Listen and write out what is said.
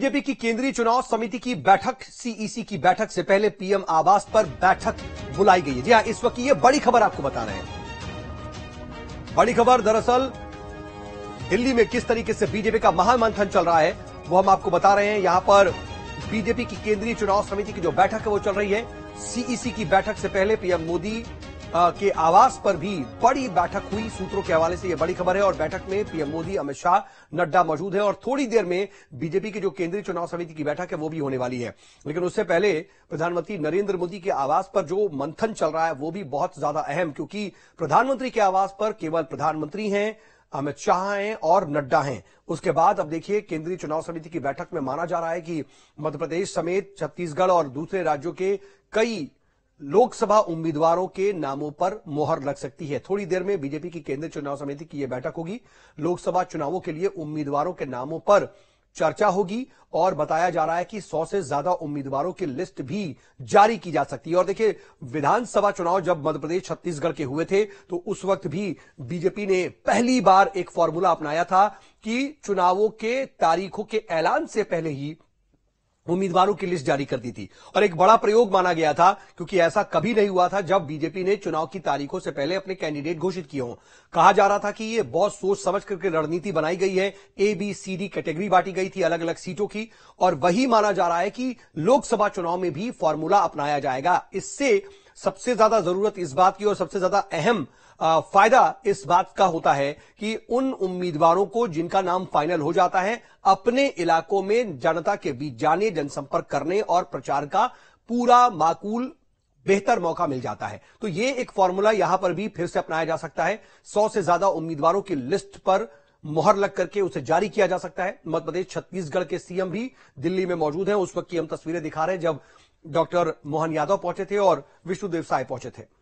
BJP की केंद्रीय चुनाव समिति की बैठक सीईसी की बैठक से पहले पीएम आवास पर बैठक बुलाई गई है जी हाँ इस वक्त ये बड़ी खबर आपको बता रहे हैं बड़ी खबर दरअसल दिल्ली में किस तरीके से बीजेपी का महामंथन चल रहा है वो हम आपको बता रहे हैं यहां पर बीजेपी की केंद्रीय चुनाव समिति की जो बैठक है वो चल रही है सीईसी की बैठक से पहले पीएम मोदी के आवास पर भी बड़ी बैठक हुई सूत्रों के हवाले से यह बड़ी खबर है और बैठक में पीएम मोदी अमित शाह नड्डा मौजूद है और थोड़ी देर में बीजेपी की जो केंद्रीय चुनाव समिति की बैठक है वो भी होने वाली है लेकिन उससे पहले प्रधानमंत्री नरेंद्र मोदी के आवास पर जो मंथन चल रहा है वो भी बहुत ज्यादा अहम क्योंकि प्रधानमंत्री के आवास पर केवल प्रधानमंत्री हैं अमित शाह हैं और नड्डा हैं उसके बाद अब देखिए केंद्रीय चुनाव समिति की बैठक में माना जा रहा है कि मध्य प्रदेश समेत छत्तीसगढ़ और दूसरे राज्यों के कई लोकसभा उम्मीदवारों के नामों पर मोहर लग सकती है थोड़ी देर में बीजेपी की केंद्रीय चुनाव समिति की यह बैठक होगी लोकसभा चुनावों के लिए उम्मीदवारों के नामों पर चर्चा होगी और बताया जा रहा है कि 100 से ज्यादा उम्मीदवारों की लिस्ट भी जारी की जा सकती है और देखिए विधानसभा चुनाव जब मध्यप्रदेश छत्तीसगढ़ के हुए थे तो उस वक्त भी बीजेपी ने पहली बार एक फॉर्मूला अपनाया था कि चुनावों के तारीखों के ऐलान से पहले ही उम्मीदवारों की लिस्ट जारी कर दी थी और एक बड़ा प्रयोग माना गया था क्योंकि ऐसा कभी नहीं हुआ था जब बीजेपी ने चुनाव की तारीखों से पहले अपने कैंडिडेट घोषित किए हों कहा जा रहा था कि ये बहुत सोच समझ करके रणनीति बनाई गई है A B C D category बांटी गई थी अलग अलग सीटों की और वही माना जा रहा है कि लोकसभा चुनाव में भी फॉर्मूला अपनाया जाएगा इससे सबसे ज्यादा जरूरत इस बात की और सबसे ज्यादा अहम फायदा इस बात का होता है कि उन उम्मीदवारों को जिनका नाम फाइनल हो जाता है अपने इलाकों में जनता के बीच जाने जनसंपर्क करने और प्रचार का पूरा माकूल बेहतर मौका मिल जाता है तो ये एक फॉर्मूला यहां पर भी फिर से अपनाया जा सकता है सौ से ज्यादा उम्मीदवारों की लिस्ट पर मोहर लग करके उसे जारी किया जा सकता है मध्यप्रदेश छत्तीसगढ़ के सीएम भी दिल्ली में मौजूद हैं उस वक्त की हम तस्वीरें दिखा रहे हैं जब डॉक्टर मोहन यादव पहुंचे थे और विष्णुदेव साय पहुंचे थे